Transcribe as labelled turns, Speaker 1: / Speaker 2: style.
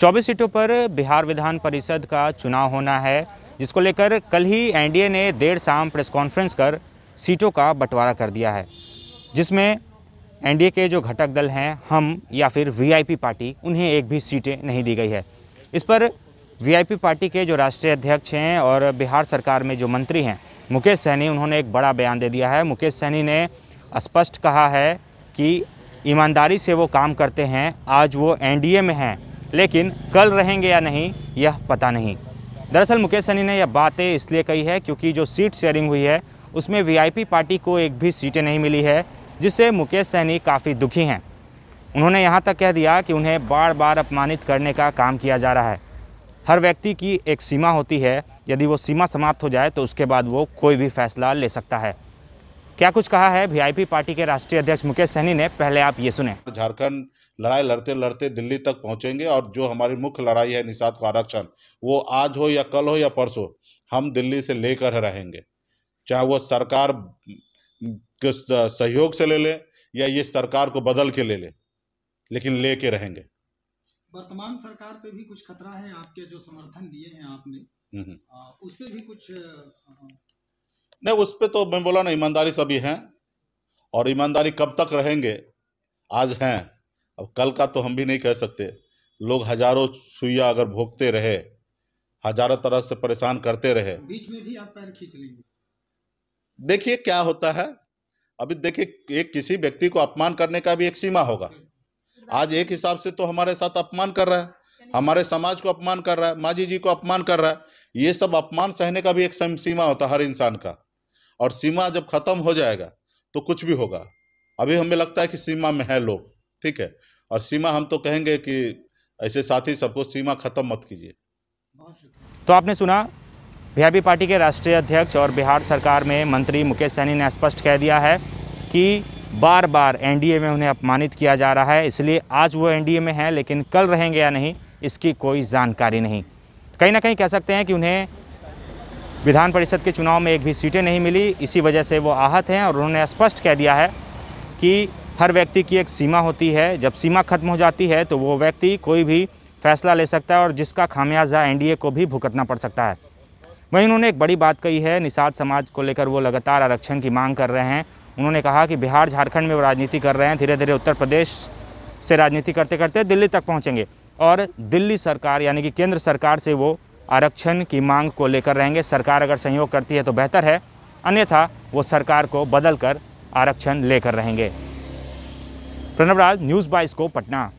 Speaker 1: 24 सीटों पर बिहार विधान परिषद का चुनाव होना है जिसको लेकर कल ही एनडीए ने देर शाम प्रेस कॉन्फ्रेंस कर सीटों का बंटवारा कर दिया है जिसमें एनडीए के जो घटक दल हैं हम या फिर वीआईपी पार्टी उन्हें एक भी सीटें नहीं दी गई है इस पर वीआईपी पार्टी के जो राष्ट्रीय अध्यक्ष हैं और बिहार सरकार में जो मंत्री हैं मुकेश सहनी उन्होंने एक बड़ा बयान दे दिया है मुकेश सहनी ने स्पष्ट कहा है कि ईमानदारी से वो काम करते हैं आज वो एनडीए में हैं लेकिन कल रहेंगे या नहीं यह पता नहीं दरअसल मुकेश सहनी ने यह बातें इसलिए कही है क्योंकि जो सीट शेयरिंग हुई है उसमें वीआईपी पार्टी को एक भी सीटें नहीं मिली है जिससे मुकेश सहनी काफ़ी दुखी हैं उन्होंने यहाँ तक कह दिया कि उन्हें बार बार अपमानित करने का काम किया जा रहा है हर व्यक्ति की एक सीमा होती है यदि वो सीमा समाप्त हो जाए तो उसके बाद वो कोई भी फैसला ले सकता है क्या कुछ कहा है वीआईपी पार्टी के राष्ट्रीय अध्यक्ष मुकेश सहनी ने पहले आप ये सुने
Speaker 2: झारखंड लड़ाई लड़ते लड़ते दिल्ली तक पहुंचेंगे और जो हमारी मुख्य लड़ाई है निषाद का आरक्षण वो आज हो या कल हो या परसों हम दिल्ली से लेकर रहेंगे चाहे वो सरकार सहयोग से ले ले या ये सरकार को बदल के ले ले लेकिन लेके रहेंगे वर्तमान सरकार पे भी कुछ खतरा है आपके जो समर्थन दिए हैं आपने हम्म, हम्म। उस पर भी कुछ नहीं उस पर तो मैं बोला ना ईमानदारी सभी हैं और ईमानदारी कब तक रहेंगे आज हैं अब कल का तो हम भी नहीं कह सकते लोग हजारों सुइया अगर भोगते रहे हजारों तरह से परेशान करते रहे बीच में भी आप पैर खींच लेंगे देखिए क्या होता है अभी देखिए एक किसी व्यक्ति को अपमान करने का भी एक सीमा होगा आज एक हिसाब से तो हमारे साथ अपमान कर रहा है हमारे समाज को अपमान कर रहा है माझी जी को अपमान कर रहा है ये सब अपमान सहने का भी एक सीमा होता है हर इंसान का और सीमा जब खत्म हो जाएगा तो कुछ भी होगा अभी हमें लगता है कि सीमा में है लोग ठीक है और सीमा हम तो कहेंगे कि ऐसे साथी सबको सीमा खत्म मत कीजिए
Speaker 1: तो आपने सुना बीआरबी पार्टी के राष्ट्रीय अध्यक्ष और बिहार सरकार में मंत्री मुकेश सैनी ने स्पष्ट कह दिया है कि बार बार एनडीए में उन्हें अपमानित किया जा रहा है इसलिए आज वो एनडीए में हैं लेकिन कल रहेंगे या नहीं इसकी कोई जानकारी नहीं कहीं ना कहीं कह सकते हैं कि उन्हें विधान परिषद के चुनाव में एक भी सीटें नहीं मिली इसी वजह से वो आहत हैं और उन्होंने स्पष्ट कह दिया है कि हर व्यक्ति की एक सीमा होती है जब सीमा खत्म हो जाती है तो वो व्यक्ति कोई भी फैसला ले सकता है और जिसका खामियाजा एनडीए को भी भुगतना पड़ सकता है वहीं उन्होंने एक बड़ी बात कही है निषाद समाज को लेकर वो लगातार आरक्षण की मांग कर रहे हैं उन्होंने कहा कि बिहार झारखंड में वो राजनीति कर रहे हैं धीरे धीरे उत्तर प्रदेश से राजनीति करते करते दिल्ली तक पहुँचेंगे और दिल्ली सरकार यानी कि केंद्र सरकार से वो आरक्षण की मांग को लेकर रहेंगे सरकार अगर सहयोग करती है तो बेहतर है अन्यथा वो सरकार को बदल कर आरक्षण लेकर रहेंगे प्रणवराज न्यूज़ बाइस को पटना